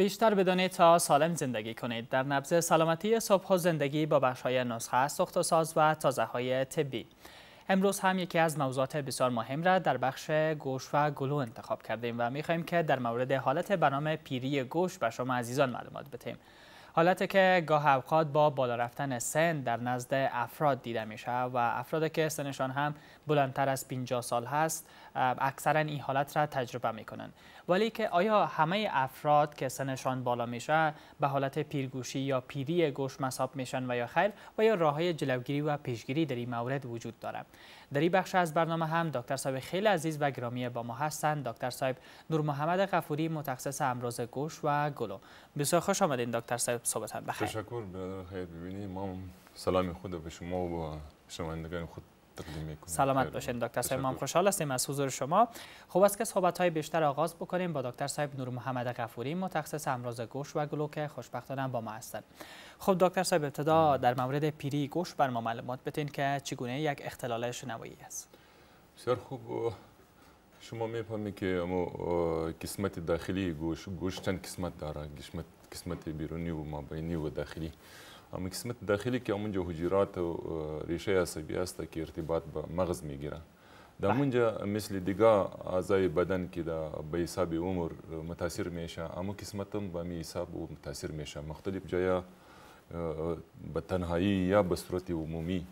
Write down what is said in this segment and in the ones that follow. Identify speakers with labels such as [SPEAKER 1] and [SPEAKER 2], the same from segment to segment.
[SPEAKER 1] بیشتر بدانید تا سالم زندگی کنید در نبض سلامتی صبح و زندگی با بخش های نسخه و ساز و تازه های طبی امروز هم یکی از موضوعات بسیار مهم را در بخش گوش و گلو انتخاب کردیم و خواهیم که در مورد حالت برنامه پیری گوش به شما عزیزان معلومات بتیم. حالتی که گاه اوقات با بالا رفتن سن در نزد افراد دیده میشه و افرادی که سنشان هم بلندتر از 50 سال هست اکثرا این حالت را تجربه میکنن ولی که آیا همه افراد که سنشان بالا میشه به حالت پیرگوشی یا پیری گوش مصاب میشن و یا خیر و یا راه های جلوگیری و پیشگیری در این مورد وجود داره در این بخش از برنامه هم دکتر صاحب خیلی عزیز و گرامی با ما هستند دکتر صاحب نور محمد غفوری متخصص امراض گوش و گلو بسیار خوش آمدین دکتر صاحب صحبتان بخیر تشکر
[SPEAKER 2] برادر خیر ببینید ما سلام خود به شما و شما خود
[SPEAKER 1] سلامت باشین دکتر صاحب ما خوشحال هستیم از حضور شما خوب است که صحبت های بیشتر آغاز بکنیم با دکتر صاحب نور محمد غفوری متخصص امراض گوش و که خوشبختانه با ما هستند خب دکتر صاحب ابتدا در مورد پیری گوش بر ما معلومات بدین که چگونه یک اختلال شنوایی است
[SPEAKER 2] بسیار خوب شما میفهمید که اما قسمت داخلی گوش گوش چند قسمت داره قسمت قسمت بیرونی و مابینی و داخلی اکسمت داخلی که همونجا حجرات و ریشه عصبی است که ارتباط به مغز میگیره دا مونجا مثل دیگه اعضای بدن که دا به حساب عمر متاثر میشه اما قسمت هم به می حساب متاثر میشه مختلف جایا به تنهایی یا به صورت عمومی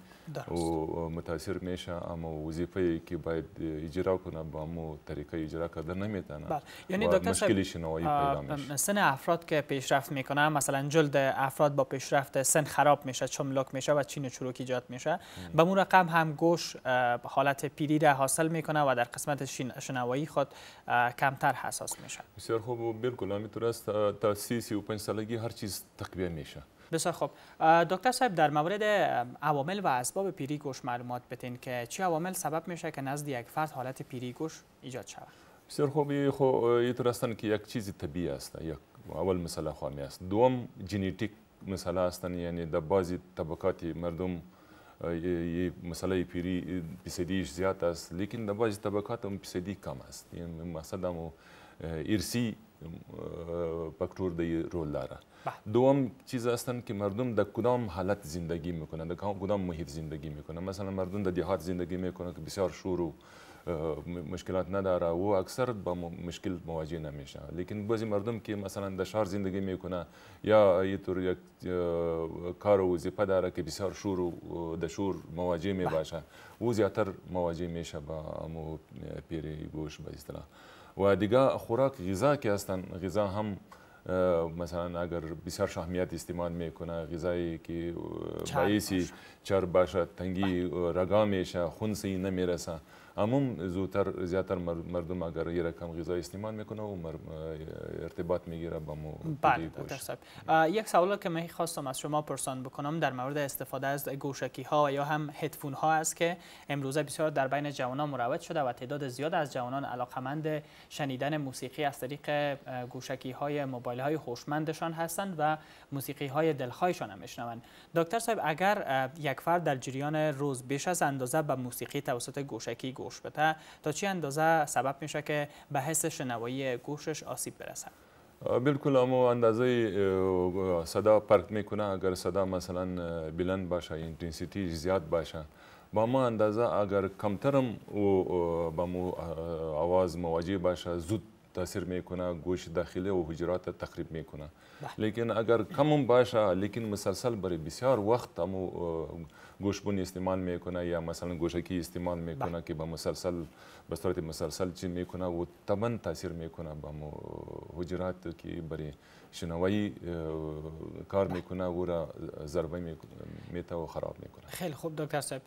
[SPEAKER 2] او متاثر میشه اما وظیفه که باید اجرا کنه با مو طریقه اجرا کرده نمیتونه بله. یعنی دکتر مشکلی شنوایی پیدا
[SPEAKER 1] میشه سن افراد که پیشرفت میکنه مثلا جلد افراد با پیشرفت سن خراب میشه چملک میشه و چین و چروک ایجاد میشه به اون رقم هم گوش حالت پیری را حاصل میکنه و در قسمت شنوایی خود کمتر حساس میشه
[SPEAKER 2] بسیار خوب و بالکل همینطور است تا 35 سالگی هر چیز تقویه میشه
[SPEAKER 1] بسیار خوب دکتر صاحب در مورد عوامل و اسباب پیری گوش معلومات بتین که چه عوامل سبب میشه که نزد یک فرد حالت پیری گوش ایجاد شود
[SPEAKER 2] بسیار خوب خو یتر هستن که یک چیز طبیعی است یک اول مسئله خوامی است دوم جنیتیک مسئله هستن یعنی در بعضی طبقات مردم یه مسئله پیری پیسدیش زیاد است لیکن در بعضی طبقات هم پیسدی کم است یعنی مقصدم E, irsi faktördeyi rollara. دوم چیز هستند که مردم در کدام حالت زندگی میکنند در کدام محیط زندگی میکنند مثلا مردم در دیهات زندگی میکنند که بسیار شور و مشکلات نداره و اکثر با مشکل مواجه نمیشه لیکن بعضی مردم که مثلا در شهر زندگی میکنه یا یه طور یک کار و وظیفه داره که بسیار شور و در شور مواجه میباشه و زیاتر مواجه میشه با امو پیری گوش به اصطلاح و دیگه خوراک غذا که هستن غذا هم مثلا اگر بسیار اهمیت استعمال میکنه غذایی که باعث چرب باشه تنگی رگا میشه خونسی نمیرسه عموم زودتر زیادتر مردم اگر یه رقم غذا استعمال میکنه و ارتباط میگیره با مو بله
[SPEAKER 1] یک سوال که من خواستم از شما پرسان بکنم در مورد استفاده از گوشکی ها و یا هم هدفون ها است که امروزه بسیار در بین جوانان مروج شده و تعداد زیاد از جوانان علاقمند شنیدن موسیقی از طریق گوشکی های موبایل های هوشمندشان هستند و موسیقی های دلخواهشان هم میشنوند دکتر صاحب اگر یک فرد در جریان روز بیش از اندازه به موسیقی توسط گوشکی فحش بده تا چه اندازه سبب میشه که به حس شنوایی گوشش آسیب برسه
[SPEAKER 2] بالکل امو اندازه صدا پرک میکنه اگر صدا مثلا بلند باشه اینتنسیتی زیاد باشه با ما اندازه اگر کمترم و با مو آواز مواجه باشه زود تاثیر میکنه گوش داخلی و حجرات تخریب میکنه لیکن اگر کم باشه لیکن مسلسل برای بسیار وقت هم گوشبون استعمال میکنه یا مثلا گوشکی استعمال میکنه که به مسلسل به صورت مسلسل چی میکنه و طبعا تاثیر میکنه به حجرات که برای شنوایی کار میکنه او را ضربه میته و خراب میکنه
[SPEAKER 1] خیلی خوب دکتر صاحب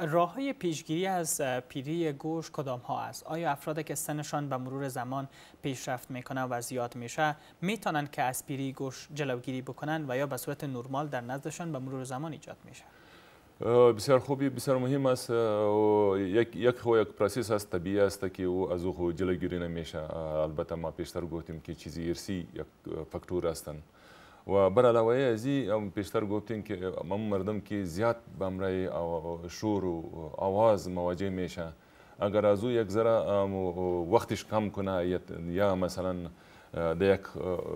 [SPEAKER 1] راه های پیشگیری از پیری گوش کدام ها است آیا افرادی که سنشان به مرور زمان پیشرفت میکنه و زیاد میشه میتونن که از پیری گوش جلوگیری بکنن و یا به صورت نرمال در نزدشان به مرور زمان ایجاد میشه
[SPEAKER 2] بسیار خوبی بسیار مهم است و یک یک خو یک پروسس است طبیعی است که او از او جلوگیری نمیشه البته ما پیشتر گفتیم که چیزی ارسی یک فاکتور هستند و بر علاوه از این پیشتر گفتیم که من مردم که زیاد به امرای شور و آواز مواجه میشه اگر از او یک ذره وقتش کم کنه یا مثلا در یک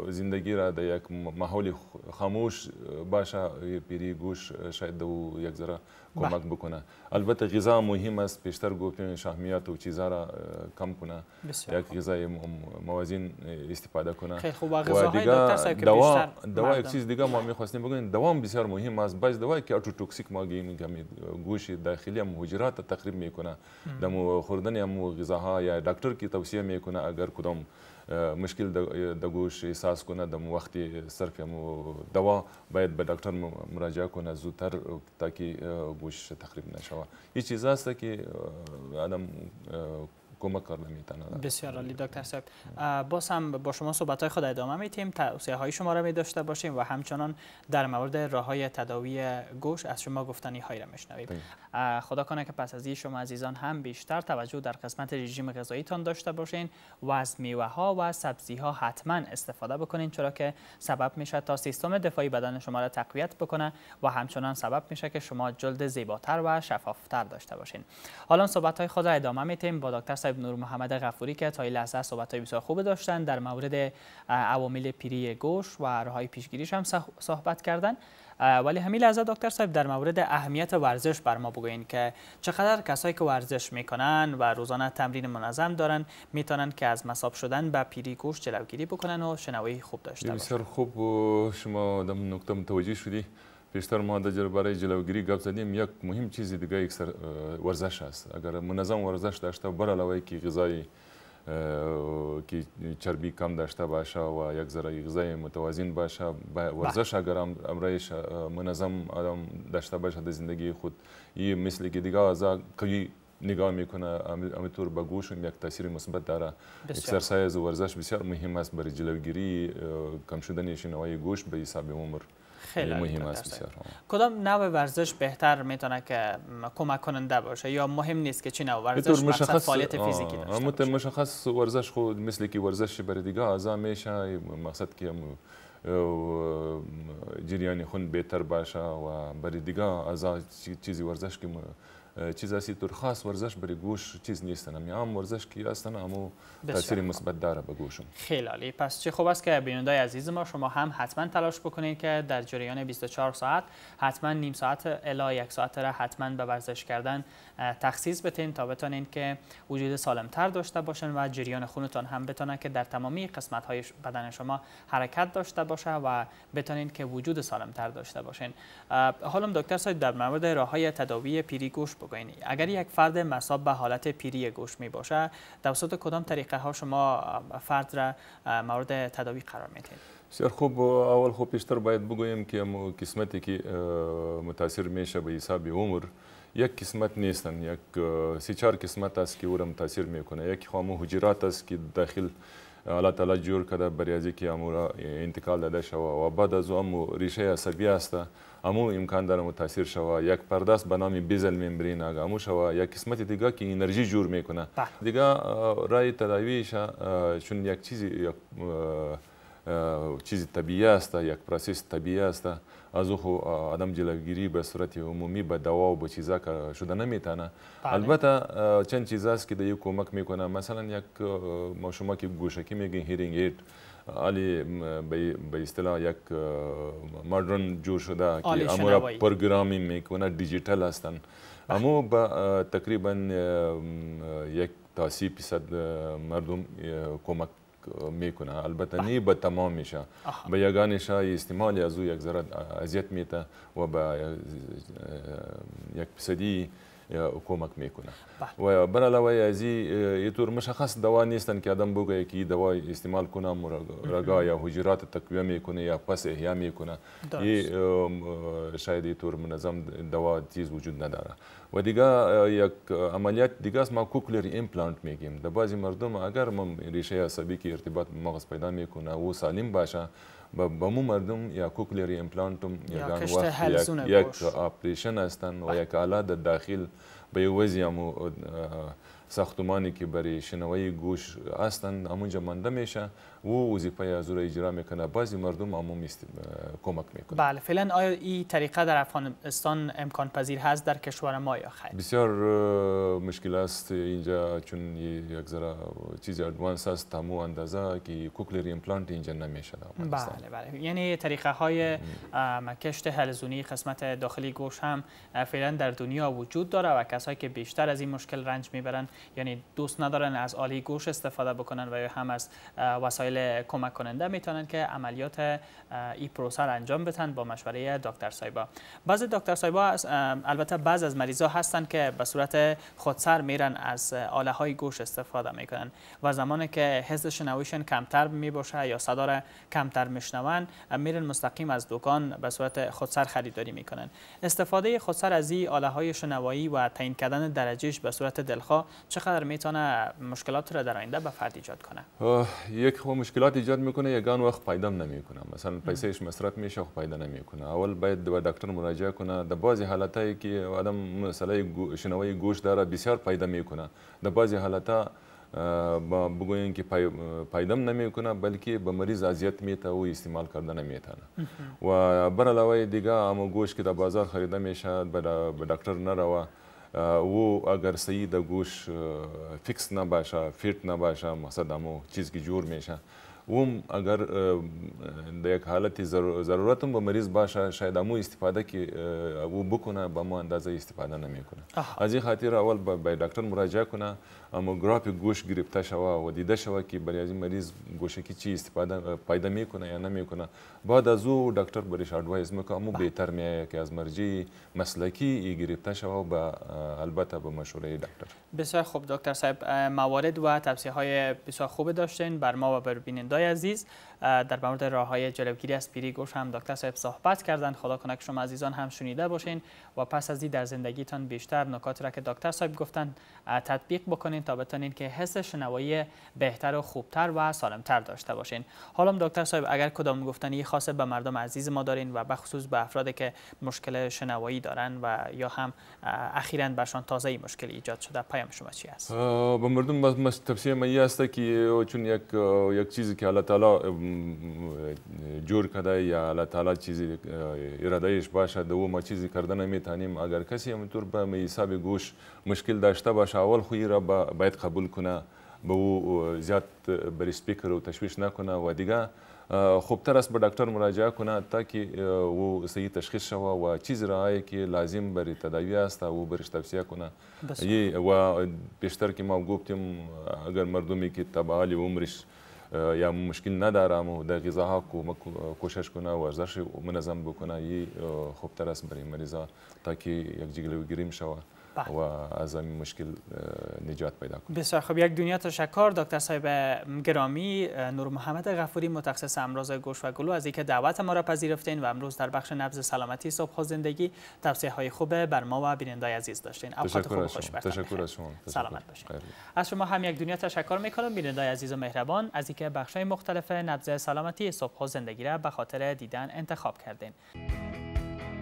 [SPEAKER 2] زندگی را در یک محال خاموش باشه پیری گوش شاید دو یک ذره کمک بکنه البته غذا مهم است پیشتر گفتیم شهمیات و چیزا را کم کنه یک غذای موازین استفاده کنه خیلی خوب غذاهای دکتر صاحب که دوا دوا یک چیز دیگه ما میخواستیم بگوییم دوا بسیار مهم است بعض دوایی که اتو توکسیک ما گیم گوش داخلی هم حجرات تقریب میکنه دم خوردن هم غذاها یا دکتر کی توصیه میکنه اگر کدام مشکل د گوش احساس کنه دم وقتی صرف دوا باید به دکتر مراجعه کنه زودتر تاکي گوش تخریب نشوه این چیز هست که آدم کمک کار میتونه
[SPEAKER 1] بسیار عالی دکتر صاحب باز هم با شما صحبت های خود ادامه میتیم توصیه های شما را می داشته باشیم و همچنان در مورد راه های تداوی گوش از شما گفتنی های را میشنویم بله. خدا کنه که پس از این شما عزیزان هم بیشتر توجه در قسمت رژیم غذایی تان داشته باشین و از میوه ها و سبزی ها حتما استفاده بکنین چرا که سبب میشه تا سیستم دفاعی بدن شما را تقویت بکنه و همچنان سبب میشه که شما جلد زیباتر و شفافتر داشته باشین حالا صحبت های خود ادامه میتیم با دکتر صاحب نور محمد غفوری که تا این لحظه صحبت های بسیار خوب داشتن در مورد عوامل پیری گوش و راه‌های پیشگیریش هم صحبت کردن ولی همین لحظه دکتر صاحب در مورد اهمیت ورزش بر ما بگوین که چقدر کسایی که ورزش میکنن و روزانه تمرین منظم دارن میتونن که از مصاب شدن به پیری گوش جلوگیری بکنن و شنوایی خوب
[SPEAKER 2] داشته باشن بسیار خوب شما آدم نکته متوجه شدی Peşter muhadacıları bara cilavgiri gavzadiyim yak muhim çizi diga ekser varzaş as. Agar münazam varzaş daşta bara lavay ki gızayı ki چربی کم داشته باشه و یک ذره غذای متوازن باشه ورزش اگر امرایش منظم آدم داشته باشه در زندگی خود این مثل که دیگه غذا قوی نگاه میکنه همینطور به گوش یک تاثیر مثبت داره اکسرسایز و ورزش بسیار مهم است برای جلوگیری کم شدن شنوایی گوش به حساب عمر خیلی مهم است بسیار
[SPEAKER 1] کدام نوع ورزش بهتر میتونه که کمک کننده باشه یا مهم نیست که چی نوع ورزش مشخص فعالیت فیزیکی داشته
[SPEAKER 2] باشه مشخص ورزش خود مثل که ورزش برای دیگه اعضا میشه مقصد که جریان خون بهتر باشه و بر دیگه اعضا چیزی ورزش که چیز هستی تو خاص ورزش برای گوش چیز نیستن یا هم ورزش کی هستن اما تاثیر مثبت داره به گوشم
[SPEAKER 1] خیلی عالی پس چه خوب است که بینندای عزیز ما شما هم حتما تلاش بکنید که در جریان 24 ساعت حتما نیم ساعت الا یک ساعت را حتما به ورزش کردن تخصیص بتین تا بتونید که وجود سالم تر داشته باشن و جریان خونتان هم بتونن که در تمامی قسمت های بدن شما حرکت داشته باشه و بتونید که وجود سالمتر داشته باشین حالا دکتر سایت در مورد راه های تداوی پیری گوش اگر یک فرد مصاب به حالت پیری گوش می باشه توسط کدام طریقه ها شما فرد را مورد تداوی قرار می دهید
[SPEAKER 2] بسیار خوب اول خوب پیشتر باید بگویم که قسمتی که متاثر میشه به حساب عمر یک قسمت نیستن یک سی چهار قسمت است که او را متاثر میکنه یک خامو حجرات است که داخل Allah Teala cür kadar bariyazi ki amura e, intikal dede şava ve bad az amu rişeya sebiye asta amu imkan dara mutasir şava yak pardas banami bizel membrin aga amu şava ya kismeti diga ki enerji cür mekuna diga ray tedavi şa şun yak çizi yak چیزی طبیعی است یک پروسس طبیعی است از او خو آدم جلوگیری به صورت عمومی به دوا و به چیزا شده نمیتانه البته چند چیز است که دیگه کمک میکنه مثلا یک ما شما که گوشکی میگین هیرینگ اید علی به اصطلاح یک مدرن جور شده که امورا پرگرامی میکنه دیجیتال هستن اما به تقریبا یک تا سی فیصد مردم کمک میکنه البته نی به تمام میشه به یگان شای استعمال از او یک ذره اذیت میته و به یک فسدی کمک میکنه و بر علاوه از یه طور مشخص دوا نیستن که آدم بگه که دوا استعمال کنه مرگا یا حجرات تقویه میکنه یا پس احیا میکنه یه شاید یه طور منظم دوا تیز وجود نداره و دیگه یک عملیات دیگه است ما کوکلر ایمپلانت میگیم در بعضی مردم اگر ریشه عصبی که ارتباط مغز پیدا میکنه و سالم باشه به مو مردم یا کوکلری امپلانتوم یگان وقت یک آپریشن هستن و یک آلات در داخل به وزی همو ساختمانی که برای شنوایی گوش هستن همونجا منده میشه و وظیفه از را اجرا میکنه بعضی مردم عمومی کمک میکنه
[SPEAKER 1] بله فعلا آیا این طریقه در افغانستان امکان پذیر هست در کشور ما یا خیر
[SPEAKER 2] بسیار مشکل است اینجا چون یک ذره چیز ادوانس است تمو اندازه که کوکلر ایمپلانت اینجا نمیشه بله
[SPEAKER 1] بله یعنی طریقه های کشت هلزونی قسمت داخلی گوش هم فعلا در دنیا وجود داره و کسایی که بیشتر از این مشکل رنج میبرن یعنی دوست ندارن از آلی گوش استفاده بکنن و هم از وسایل وسایل کمک کننده میتونن که عملیات ای پروسه انجام بدن با مشوره دکتر سایبا بعضی دکتر سایبا البته بعض از مریضا هستند که به صورت خودسر میرن از آله های گوش استفاده میکنن و زمانی که حس شنویشن کمتر میباشه یا صدا را کمتر میشنون میرن مستقیم از دکان به صورت خودسر خریداری میکنن استفاده خودسر از این آله های شنوایی و تعیین کردن درجهش به صورت دلخواه چقدر میتونه مشکلات را در آینده به فرد ایجاد کنه
[SPEAKER 2] یک مشکلات ایجاد میکنه یگان وقت پایدم نمیکنه مثلا پیسهش مصرف میشه و پایده نمیکنه اول باید به دکتر مراجعه کنه در بعضی حالتایی که آدم مسئله شنوایی گوش داره بسیار پایده میکنه در بعضی حالتا بگوییم که پایدم نمیکنه بلکه به مریض اذیت میته و استعمال کردن میتانه و بر علاوه دیگه اما گوش که در بازار خریده میشه به دکتر نروه او اگر صحیح دا گوش فکس نباشه فیت نباشه مثلا مو چیز کی جور میشه اوم اگر د یک حالت ضرورت به مریض باشه شاید امو استفاده کی او بکنه به مو اندازه استفاده نمیکنه از این خاطر اول به ډاکټر مراجعه کنه اما grafik گوش گرفته شوه و دیده شوه که برای از این مریض گوشکی چی استفاده پیدا میکنه یا نمیکنه بعد از او دکتر برش ادوایز میکنه اما بهتر میایه که از مرجع مسلکی ای گرفته شوه و البته به مشوره دکتر
[SPEAKER 1] بسیار خوب دکتر صاحب موارد و توصیه های بسیار خوب داشتین بر ما و بر بینندای عزیز در مورد راه های جلوگیری از پیری گوش هم دکتر صاحب صحبت کردن خدا که شما عزیزان هم شنیده باشین و پس از این در زندگیتان بیشتر نکات را که دکتر صاحب گفتن تطبیق بکنین تا بتانین که حس شنوایی بهتر و خوبتر و سالمتر داشته باشین حالا دکتر صاحب اگر کدام گفتنی خاص به مردم عزیز ما دارین و به خصوص به افرادی که مشکل شنوایی دارن و یا هم اخیرا برشان تازه ای مشکل ایجاد شده پیام شما چی است
[SPEAKER 2] به مردم ما من است که چون یک یک چیزی که الله تعالی جور کرده یا الله تعالی چیزی ارادهش باشه دو ما چیزی کردن میتانیم اگر کسی همینطور به حساب گوش مشکل داشته باشه اول خویی را باید قبول کنه به او زیاد بر سپیکر و تشویش نکنه و دیگه خوبتر است به دکتر مراجعه کنه تاکي او صحیح تشخیص شوه و چیز رایی که لازم برای تداوی است او برش توصیه کنه و بیشتر که ما گفتیم اگر مردمی که تبعال عمرش یا مشکل ندارم و در غذاها کوشش کنه و ورزش منظم بکنه یه خوبتر است برای مریضا تا که یک جلوگیری شود بله. و از این مشکل نجات پیدا
[SPEAKER 1] کنیم بسیار خب یک دنیا تشکر دکتر صاحب گرامی نور محمد غفوری متخصص امراض گوش و گلو از اینکه دعوت ما را پذیرفتین و امروز در بخش نبض سلامتی صبح و زندگی توصیه های خوبه بر ما و بیننده عزیز داشتین تشکر
[SPEAKER 2] از شما سلامت
[SPEAKER 1] باشید. از شما هم یک دنیا تشکر میکنم بیننده عزیز و مهربان از اینکه بخش های مختلف نبض سلامتی صبح و زندگی را به خاطر دیدن انتخاب کردین